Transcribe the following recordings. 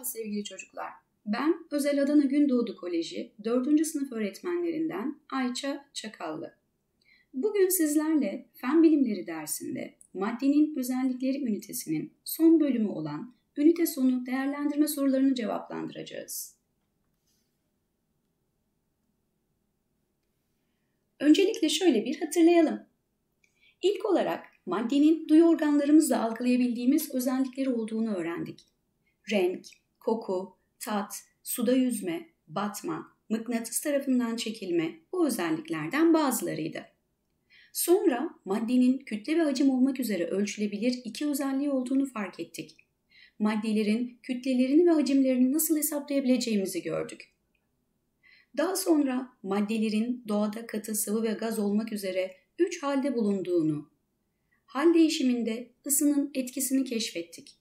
Merhaba sevgili çocuklar. Ben Özel Adana Gündoğdu Koleji 4. sınıf öğretmenlerinden Ayça Çakallı. Bugün sizlerle Fen Bilimleri dersinde maddenin özellikleri ünitesinin son bölümü olan ünite sonu değerlendirme sorularını cevaplandıracağız. Öncelikle şöyle bir hatırlayalım. İlk olarak maddenin duyu organlarımızla algılayabildiğimiz özellikleri olduğunu öğrendik renk, koku, tat, suda yüzme, batma, mıknatıs tarafından çekilme bu özelliklerden bazılarıydı. Sonra maddenin kütle ve hacim olmak üzere ölçülebilir iki özelliği olduğunu fark ettik. Maddelerin kütlelerini ve hacimlerini nasıl hesaplayabileceğimizi gördük. Daha sonra maddelerin doğada katı, sıvı ve gaz olmak üzere üç halde bulunduğunu, hal değişiminde ısının etkisini keşfettik.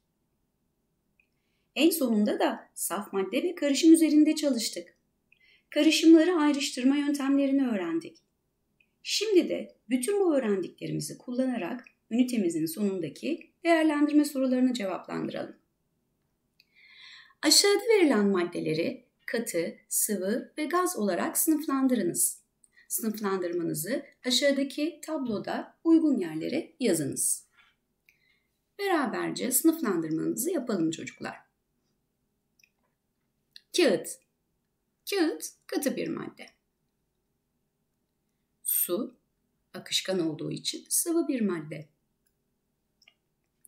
En sonunda da saf madde ve karışım üzerinde çalıştık. Karışımları ayrıştırma yöntemlerini öğrendik. Şimdi de bütün bu öğrendiklerimizi kullanarak ünitemizin sonundaki değerlendirme sorularını cevaplandıralım. Aşağıda verilen maddeleri katı, sıvı ve gaz olarak sınıflandırınız. Sınıflandırmanızı aşağıdaki tabloda uygun yerlere yazınız. Beraberce sınıflandırmanızı yapalım çocuklar. Kağıt. Kağıt katı bir madde. Su akışkan olduğu için sıvı bir madde.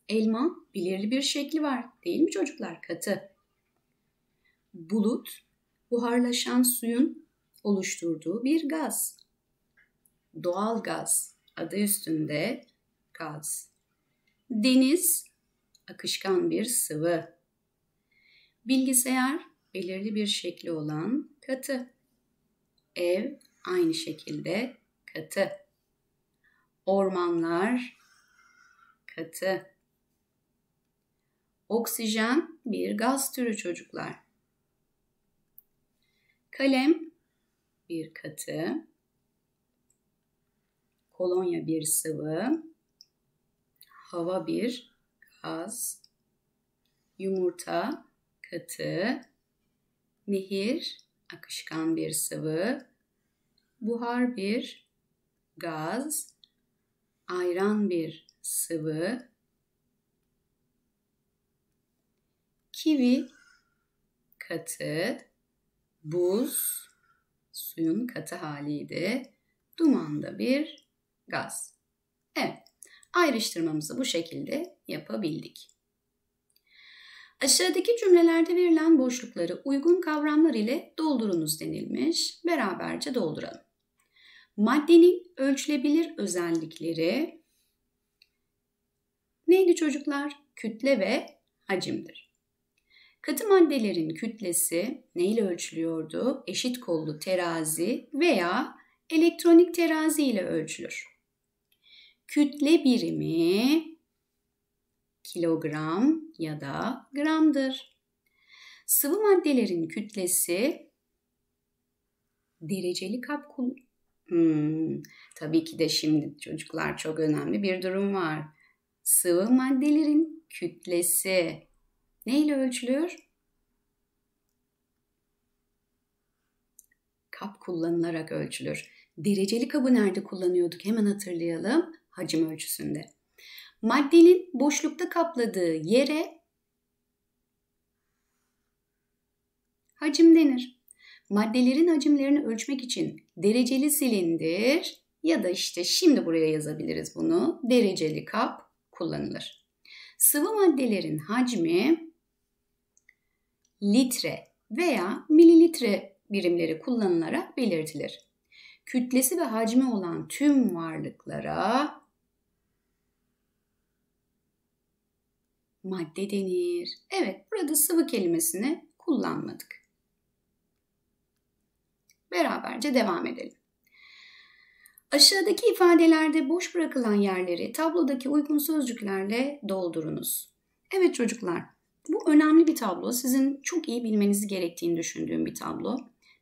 Elma belirli bir şekli var değil mi çocuklar? Katı. Bulut buharlaşan suyun oluşturduğu bir gaz. Doğal gaz adı üstünde gaz. Deniz akışkan bir sıvı. Bilgisayar belirli bir şekli olan katı. Ev aynı şekilde katı. Ormanlar katı. Oksijen bir gaz türü çocuklar. Kalem bir katı. Kolonya bir sıvı. Hava bir gaz. Yumurta katı. Nehir akışkan bir sıvı, buhar bir gaz, ayran bir sıvı, kivi katı, buz suyun katı haliydi, duman da bir gaz. Evet, ayrıştırmamızı bu şekilde yapabildik. Aşağıdaki cümlelerde verilen boşlukları uygun kavramlar ile doldurunuz denilmiş. Beraberce dolduralım. Maddenin ölçülebilir özellikleri neydi çocuklar? Kütle ve hacimdir. Katı maddelerin kütlesi neyle ölçülüyordu? Eşit kollu terazi veya elektronik terazi ile ölçülür. Kütle birimi kilogram ya da gramdır. Sıvı maddelerin kütlesi dereceli kap kul hmm, tabii ki de şimdi çocuklar çok önemli bir durum var. Sıvı maddelerin kütlesi neyle ölçülür? Kap kullanılarak ölçülür. Dereceli kabı nerede kullanıyorduk? Hemen hatırlayalım. Hacim ölçüsünde maddenin boşlukta kapladığı yere hacim denir. Maddelerin hacimlerini ölçmek için dereceli silindir ya da işte şimdi buraya yazabiliriz bunu dereceli kap kullanılır. Sıvı maddelerin hacmi litre veya mililitre birimleri kullanılarak belirtilir. Kütlesi ve hacmi olan tüm varlıklara madde denir. Evet, burada sıvı kelimesini kullanmadık. Beraberce devam edelim. Aşağıdaki ifadelerde boş bırakılan yerleri tablodaki uygun sözcüklerle doldurunuz. Evet çocuklar, bu önemli bir tablo. Sizin çok iyi bilmeniz gerektiğini düşündüğüm bir tablo.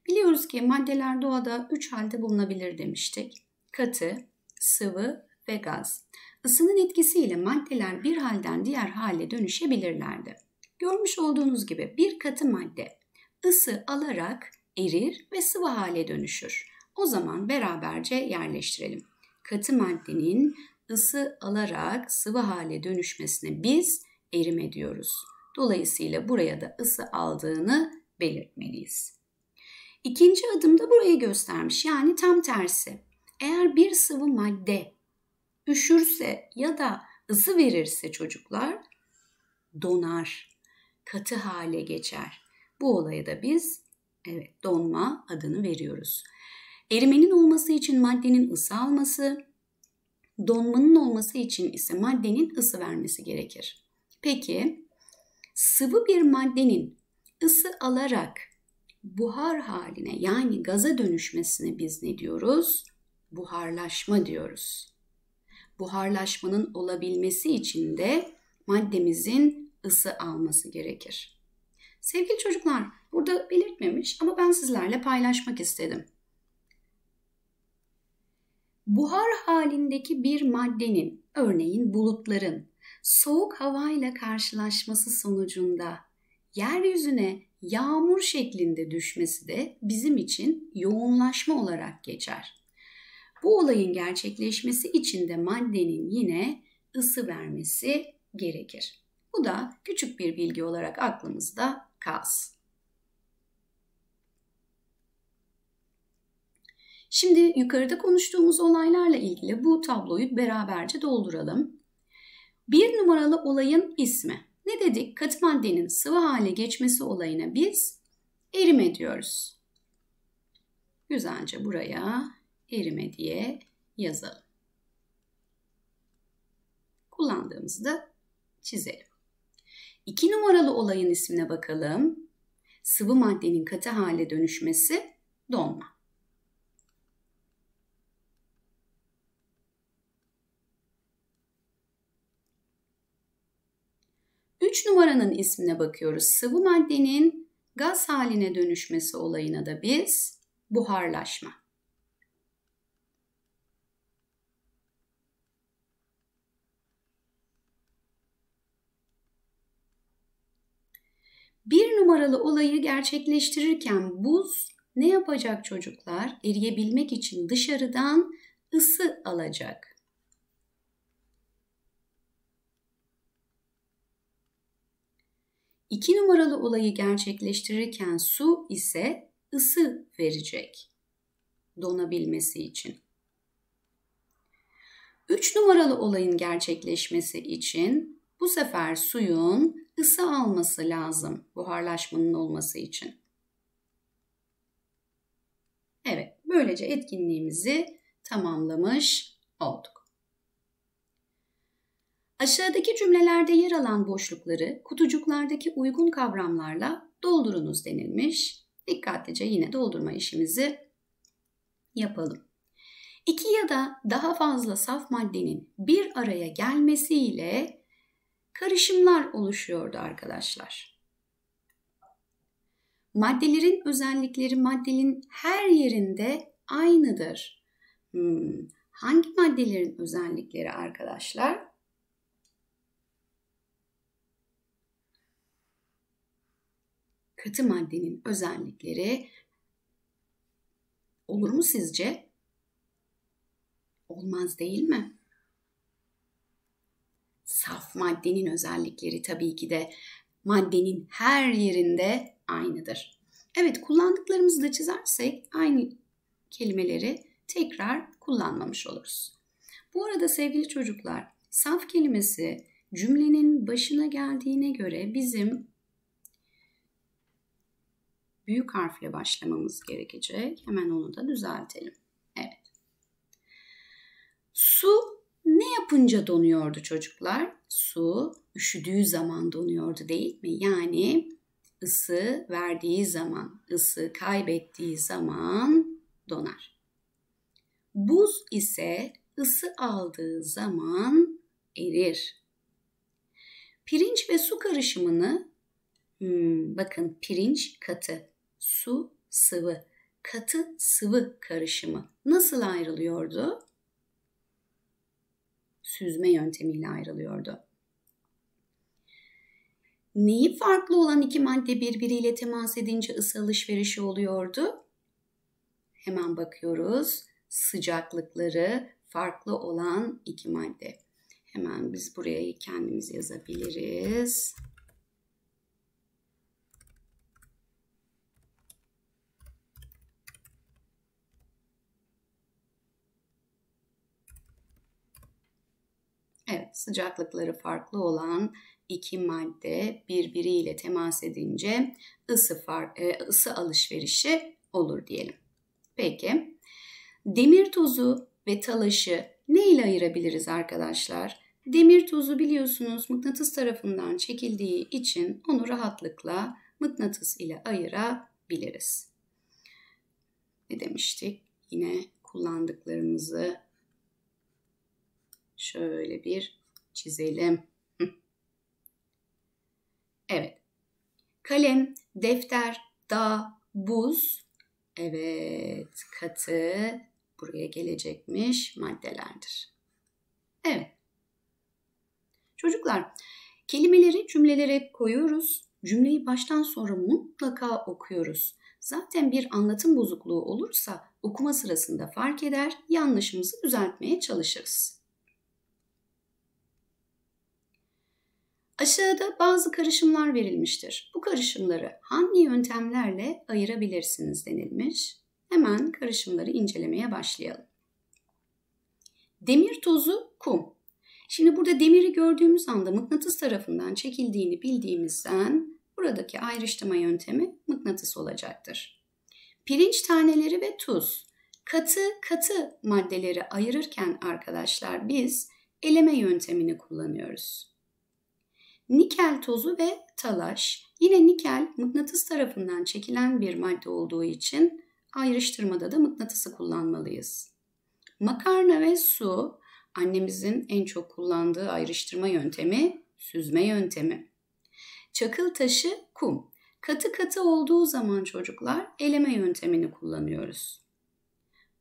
Biliyoruz ki maddeler doğada üç halde bulunabilir demiştik. Katı, sıvı ve gaz ısının etkisiyle maddeler bir halden diğer hale dönüşebilirlerdi. Görmüş olduğunuz gibi bir katı madde ısı alarak erir ve sıvı hale dönüşür. O zaman beraberce yerleştirelim. Katı maddenin ısı alarak sıvı hale dönüşmesine biz erime diyoruz. Dolayısıyla buraya da ısı aldığını belirtmeliyiz. İkinci adımda burayı göstermiş yani tam tersi. Eğer bir sıvı madde üşürse ya da ısı verirse çocuklar donar, katı hale geçer. Bu olaya da biz evet donma adını veriyoruz. Erimenin olması için maddenin ısı alması, donmanın olması için ise maddenin ısı vermesi gerekir. Peki sıvı bir maddenin ısı alarak buhar haline yani gaza dönüşmesine biz ne diyoruz? Buharlaşma diyoruz buharlaşmanın olabilmesi için de maddemizin ısı alması gerekir. Sevgili çocuklar, burada belirtmemiş ama ben sizlerle paylaşmak istedim. Buhar halindeki bir maddenin, örneğin bulutların, soğuk havayla karşılaşması sonucunda yeryüzüne yağmur şeklinde düşmesi de bizim için yoğunlaşma olarak geçer. Bu olayın gerçekleşmesi için de maddenin yine ısı vermesi gerekir. Bu da küçük bir bilgi olarak aklımızda kalsın. Şimdi yukarıda konuştuğumuz olaylarla ilgili bu tabloyu beraberce dolduralım. Bir numaralı olayın ismi. Ne dedik? Katı maddenin sıvı hale geçmesi olayına biz erime diyoruz. Güzelce buraya erime diye yazalım. Kullandığımızı da çizelim. İki numaralı olayın ismine bakalım. Sıvı maddenin katı hale dönüşmesi donma. Üç numaranın ismine bakıyoruz. Sıvı maddenin gaz haline dönüşmesi olayına da biz buharlaşma numaralı olayı gerçekleştirirken buz ne yapacak çocuklar? Eriyebilmek için dışarıdan ısı alacak. İki numaralı olayı gerçekleştirirken su ise ısı verecek donabilmesi için. Üç numaralı olayın gerçekleşmesi için bu sefer suyun ısı alması lazım buharlaşmanın olması için. Evet, böylece etkinliğimizi tamamlamış olduk. Aşağıdaki cümlelerde yer alan boşlukları kutucuklardaki uygun kavramlarla doldurunuz denilmiş. Dikkatlice yine doldurma işimizi yapalım. İki ya da daha fazla saf maddenin bir araya gelmesiyle karışımlar oluşuyordu arkadaşlar. Maddelerin özellikleri maddenin her yerinde aynıdır. Hmm. Hangi maddelerin özellikleri arkadaşlar? Katı maddenin özellikleri olur mu sizce? Olmaz değil mi? saf maddenin özellikleri tabii ki de maddenin her yerinde aynıdır. Evet kullandıklarımızı da çizersek aynı kelimeleri tekrar kullanmamış oluruz. Bu arada sevgili çocuklar saf kelimesi cümlenin başına geldiğine göre bizim büyük harfle başlamamız gerekecek. Hemen onu da düzeltelim. Evet. Su ne yapınca donuyordu çocuklar? Su üşüdüğü zaman donuyordu değil mi? Yani ısı verdiği zaman, ısı kaybettiği zaman donar. Buz ise ısı aldığı zaman erir. Pirinç ve su karışımını hmm, bakın pirinç katı, su sıvı, katı sıvı karışımı nasıl ayrılıyordu? süzme yöntemiyle ayrılıyordu. Neyi farklı olan iki madde birbiriyle temas edince ısı alışverişi oluyordu? Hemen bakıyoruz. Sıcaklıkları farklı olan iki madde. Hemen biz buraya kendimiz yazabiliriz. sıcaklıkları farklı olan iki madde birbiriyle temas edince ısı, far, e, ısı alışverişi olur diyelim. Peki demir tozu ve talaşı ne ile ayırabiliriz arkadaşlar? Demir tozu biliyorsunuz mıknatıs tarafından çekildiği için onu rahatlıkla mıknatıs ile ayırabiliriz. Ne demiştik? Yine kullandıklarımızı şöyle bir çizelim. Evet. Kalem, defter, da buz. Evet, katı buraya gelecekmiş maddelerdir. Evet. Çocuklar, kelimeleri cümlelere koyuyoruz. Cümleyi baştan sonra mutlaka okuyoruz. Zaten bir anlatım bozukluğu olursa okuma sırasında fark eder, yanlışımızı düzeltmeye çalışırız. Aşağıda bazı karışımlar verilmiştir. Bu karışımları hangi yöntemlerle ayırabilirsiniz denilmiş. Hemen karışımları incelemeye başlayalım. Demir tozu, kum. Şimdi burada demiri gördüğümüz anda mıknatıs tarafından çekildiğini bildiğimizden buradaki ayrıştırma yöntemi mıknatıs olacaktır. Pirinç taneleri ve tuz. Katı katı maddeleri ayırırken arkadaşlar biz eleme yöntemini kullanıyoruz nikel tozu ve talaş. Yine nikel mıknatıs tarafından çekilen bir madde olduğu için ayrıştırmada da mıknatısı kullanmalıyız. Makarna ve su annemizin en çok kullandığı ayrıştırma yöntemi süzme yöntemi. Çakıl taşı kum. Katı katı olduğu zaman çocuklar eleme yöntemini kullanıyoruz.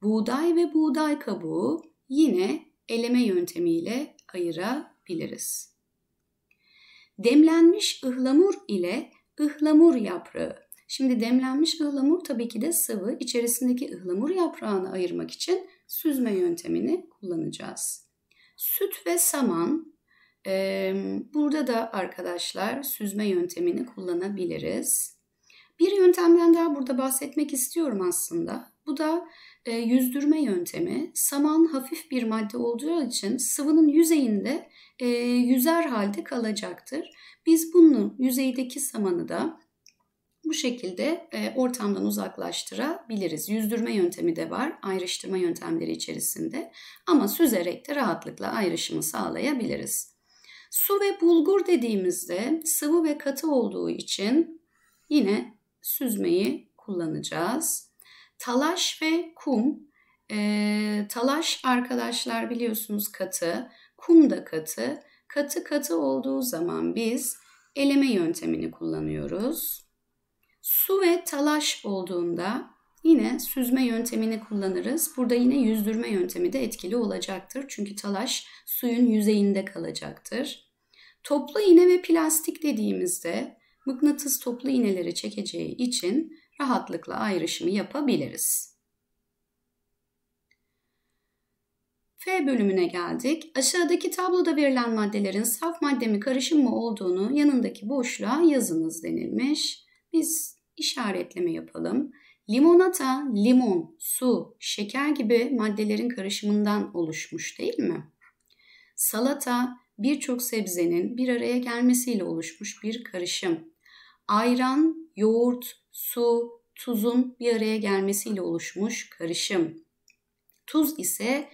Buğday ve buğday kabuğu yine eleme yöntemiyle ayırabiliriz. Demlenmiş ıhlamur ile ıhlamur yaprağı. Şimdi demlenmiş ıhlamur tabii ki de sıvı. İçerisindeki ıhlamur yaprağını ayırmak için süzme yöntemini kullanacağız. Süt ve saman. burada da arkadaşlar süzme yöntemini kullanabiliriz. Bir yöntemden daha burada bahsetmek istiyorum aslında. Bu da yüzdürme yöntemi. Saman hafif bir madde olduğu için sıvının yüzeyinde e, yüzer halde kalacaktır. Biz bunun yüzeydeki samanı da bu şekilde e, ortamdan uzaklaştırabiliriz. Yüzdürme yöntemi de var ayrıştırma yöntemleri içerisinde ama süzerek de rahatlıkla ayrışımı sağlayabiliriz. Su ve bulgur dediğimizde sıvı ve katı olduğu için yine süzmeyi kullanacağız. Talaş ve kum. E, talaş arkadaşlar biliyorsunuz katı, kum da katı. Katı katı olduğu zaman biz eleme yöntemini kullanıyoruz. Su ve talaş olduğunda yine süzme yöntemini kullanırız. Burada yine yüzdürme yöntemi de etkili olacaktır. Çünkü talaş suyun yüzeyinde kalacaktır. Toplu iğne ve plastik dediğimizde mıknatıs toplu iğneleri çekeceği için rahatlıkla ayrışımı yapabiliriz. F bölümüne geldik. Aşağıdaki tabloda verilen maddelerin saf madde mi karışım mı olduğunu yanındaki boşluğa yazınız denilmiş. Biz işaretleme yapalım. Limonata, limon, su, şeker gibi maddelerin karışımından oluşmuş değil mi? Salata, birçok sebzenin bir araya gelmesiyle oluşmuş bir karışım. Ayran, yoğurt, su, tuzun bir araya gelmesiyle oluşmuş karışım. Tuz ise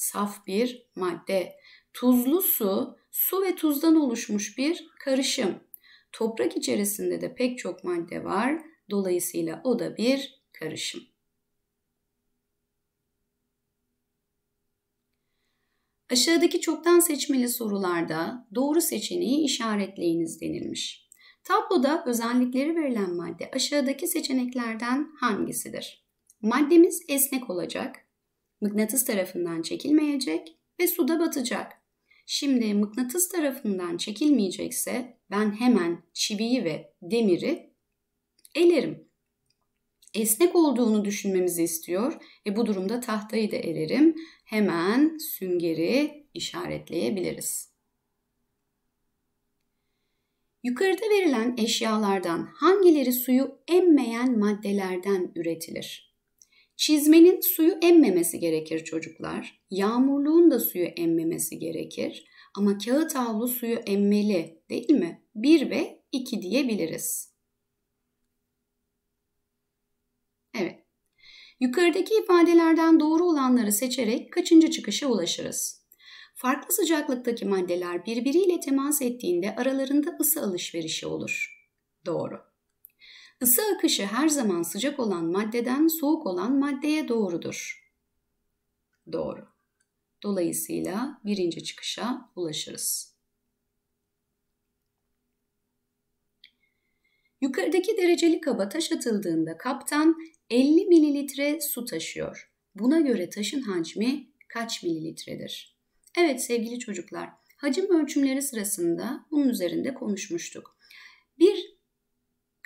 saf bir madde. Tuzlu su, su ve tuzdan oluşmuş bir karışım. Toprak içerisinde de pek çok madde var. Dolayısıyla o da bir karışım. Aşağıdaki çoktan seçmeli sorularda doğru seçeneği işaretleyiniz denilmiş. Tabloda özellikleri verilen madde aşağıdaki seçeneklerden hangisidir? Maddemiz esnek olacak, mıknatıs tarafından çekilmeyecek ve suda batacak. Şimdi mıknatıs tarafından çekilmeyecekse ben hemen çiviyi ve demiri elerim. Esnek olduğunu düşünmemizi istiyor. E bu durumda tahtayı da elerim. Hemen süngeri işaretleyebiliriz. Yukarıda verilen eşyalardan hangileri suyu emmeyen maddelerden üretilir? Çizmenin suyu emmemesi gerekir çocuklar. Yağmurluğun da suyu emmemesi gerekir. Ama kağıt havlu suyu emmeli değil mi? 1 ve 2 diyebiliriz. Evet. Yukarıdaki ifadelerden doğru olanları seçerek kaçıncı çıkışa ulaşırız? Farklı sıcaklıktaki maddeler birbiriyle temas ettiğinde aralarında ısı alışverişi olur. Doğru. Isı akışı her zaman sıcak olan maddeden soğuk olan maddeye doğrudur. Doğru. Dolayısıyla birinci çıkışa ulaşırız. Yukarıdaki dereceli kaba taş atıldığında kaptan 50 mililitre su taşıyor. Buna göre taşın hacmi kaç mililitredir? Evet sevgili çocuklar, hacim ölçümleri sırasında bunun üzerinde konuşmuştuk. Bir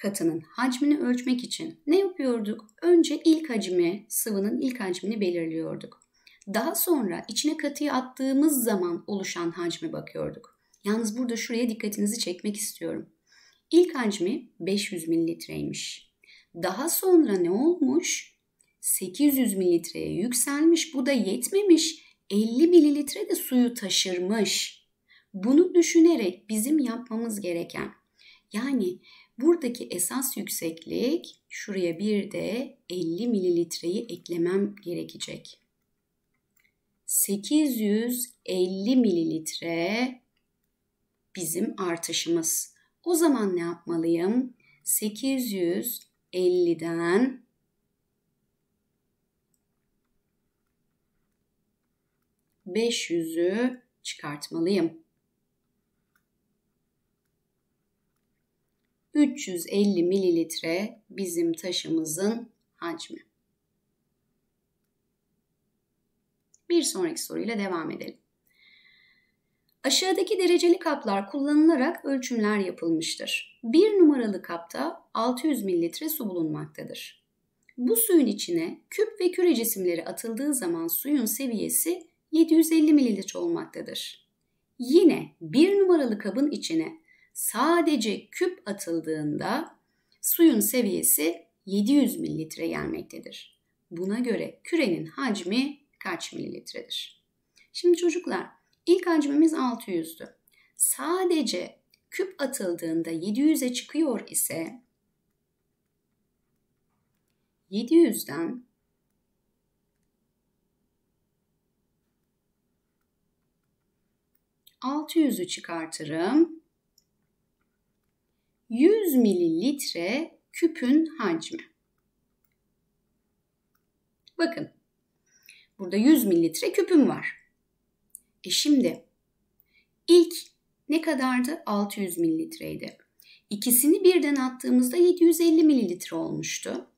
katının hacmini ölçmek için ne yapıyorduk? Önce ilk hacmi, sıvının ilk hacmini belirliyorduk. Daha sonra içine katıyı attığımız zaman oluşan hacme bakıyorduk. Yalnız burada şuraya dikkatinizi çekmek istiyorum. İlk hacmi 500 mililitreymiş. Daha sonra ne olmuş? 800 mililitreye yükselmiş. Bu da yetmemiş. 50 mililitre de suyu taşırmış. Bunu düşünerek bizim yapmamız gereken yani Buradaki esas yükseklik şuraya bir de 50 mililitreyi eklemem gerekecek. 850 mililitre bizim artışımız. O zaman ne yapmalıyım? 850'den 500'ü çıkartmalıyım. 350 mililitre bizim taşımızın hacmi. Bir sonraki soruyla devam edelim. Aşağıdaki dereceli kaplar kullanılarak ölçümler yapılmıştır. Bir numaralı kapta 600 mililitre su bulunmaktadır. Bu suyun içine küp ve küre cisimleri atıldığı zaman suyun seviyesi 750 mililitre olmaktadır. Yine bir numaralı kabın içine sadece küp atıldığında suyun seviyesi 700 mililitre gelmektedir. Buna göre kürenin hacmi kaç mililitredir? Şimdi çocuklar ilk hacmimiz 600'dü. Sadece küp atıldığında 700'e çıkıyor ise 700'den 600'ü çıkartırım. 100 mililitre küpün hacmi. Bakın burada 100 mililitre küpüm var. E şimdi ilk ne kadardı? 600 mililitreydi. İkisini birden attığımızda 750 mililitre olmuştu.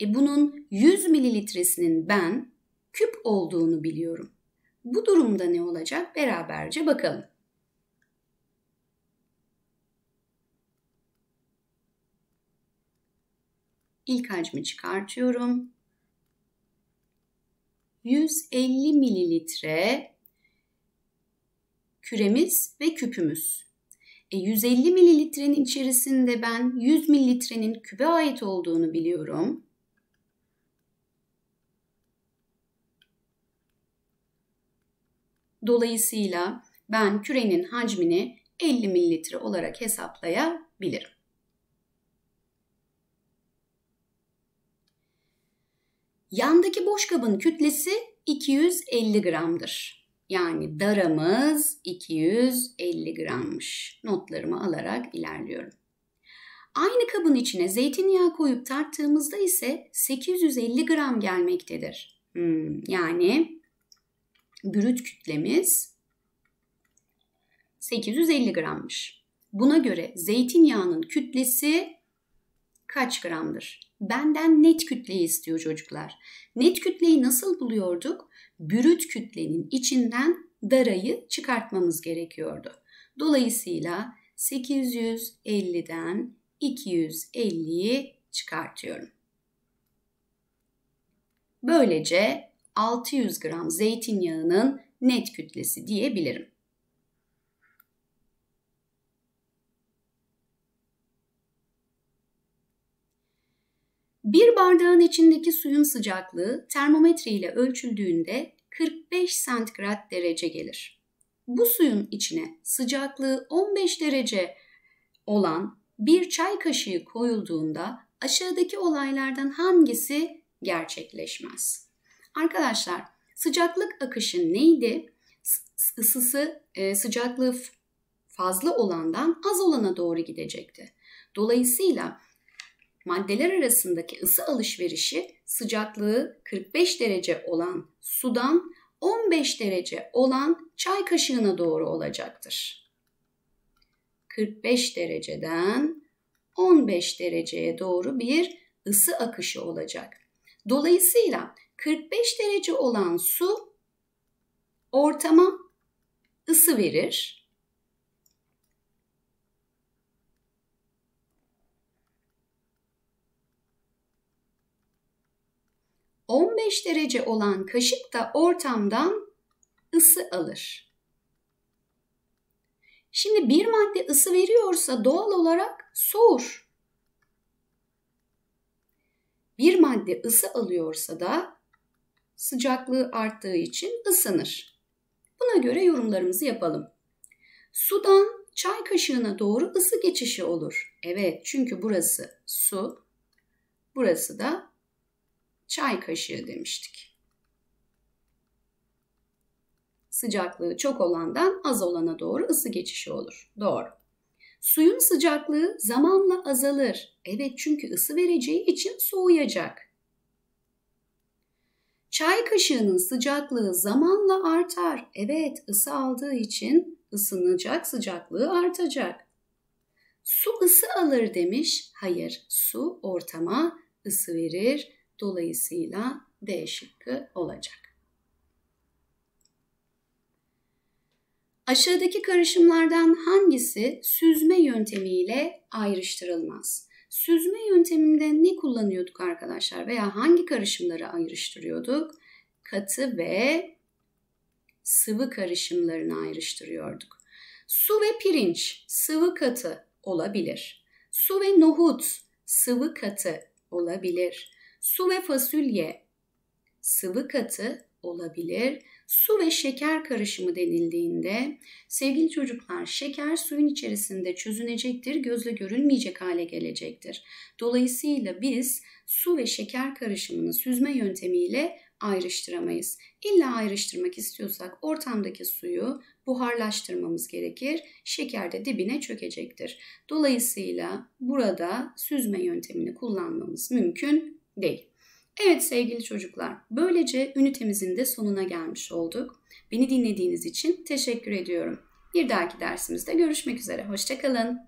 E bunun 100 mililitresinin ben küp olduğunu biliyorum. Bu durumda ne olacak? Beraberce bakalım. İlk hacmi çıkartıyorum. 150 mililitre küremiz ve küpümüz. E, 150 mililitrenin içerisinde ben 100 mililitrenin kübe ait olduğunu biliyorum. Dolayısıyla ben kürenin hacmini 50 mililitre olarak hesaplayabilirim. Yandaki boş kabın kütlesi 250 gramdır. Yani daramız 250 grammış. Notlarımı alarak ilerliyorum. Aynı kabın içine zeytinyağı koyup tarttığımızda ise 850 gram gelmektedir. Hmm, yani brüt kütlemiz 850 grammış. Buna göre zeytinyağının kütlesi kaç gramdır? Benden net kütleyi istiyor çocuklar. Net kütleyi nasıl buluyorduk? Bürüt kütlenin içinden darayı çıkartmamız gerekiyordu. Dolayısıyla 850'den 250'yi çıkartıyorum. Böylece 600 gram zeytinyağının net kütlesi diyebilirim. Bir bardağın içindeki suyun sıcaklığı termometre ile ölçüldüğünde 45 santigrat derece gelir. Bu suyun içine sıcaklığı 15 derece olan bir çay kaşığı koyulduğunda aşağıdaki olaylardan hangisi gerçekleşmez? Arkadaşlar sıcaklık akışı neydi? Isısı e, sıcaklığı fazla olandan az olana doğru gidecekti. Dolayısıyla maddeler arasındaki ısı alışverişi sıcaklığı 45 derece olan sudan 15 derece olan çay kaşığına doğru olacaktır. 45 dereceden 15 dereceye doğru bir ısı akışı olacak. Dolayısıyla 45 derece olan su ortama ısı verir. 15 derece olan kaşık da ortamdan ısı alır. Şimdi bir madde ısı veriyorsa doğal olarak soğur. Bir madde ısı alıyorsa da sıcaklığı arttığı için ısınır. Buna göre yorumlarımızı yapalım. Sudan çay kaşığına doğru ısı geçişi olur. Evet çünkü burası su, burası da çay kaşığı demiştik. Sıcaklığı çok olandan az olana doğru ısı geçişi olur. Doğru. Suyun sıcaklığı zamanla azalır. Evet çünkü ısı vereceği için soğuyacak. Çay kaşığının sıcaklığı zamanla artar. Evet, ısı aldığı için ısınacak, sıcaklığı artacak. Su ısı alır demiş. Hayır, su ortama ısı verir Dolayısıyla D şıkkı olacak. Aşağıdaki karışımlardan hangisi süzme yöntemiyle ayrıştırılmaz? Süzme yönteminde ne kullanıyorduk arkadaşlar veya hangi karışımları ayrıştırıyorduk? Katı ve sıvı karışımlarını ayrıştırıyorduk. Su ve pirinç sıvı katı olabilir. Su ve nohut sıvı katı olabilir. Su ve fasulye sıvı katı olabilir. Su ve şeker karışımı denildiğinde sevgili çocuklar şeker suyun içerisinde çözünecektir, gözle görülmeyecek hale gelecektir. Dolayısıyla biz su ve şeker karışımını süzme yöntemiyle ayrıştıramayız. İlla ayrıştırmak istiyorsak ortamdaki suyu buharlaştırmamız gerekir. Şeker de dibine çökecektir. Dolayısıyla burada süzme yöntemini kullanmamız mümkün değil. Evet sevgili çocuklar, böylece ünitemizin de sonuna gelmiş olduk. Beni dinlediğiniz için teşekkür ediyorum. Bir dahaki dersimizde görüşmek üzere. Hoşçakalın.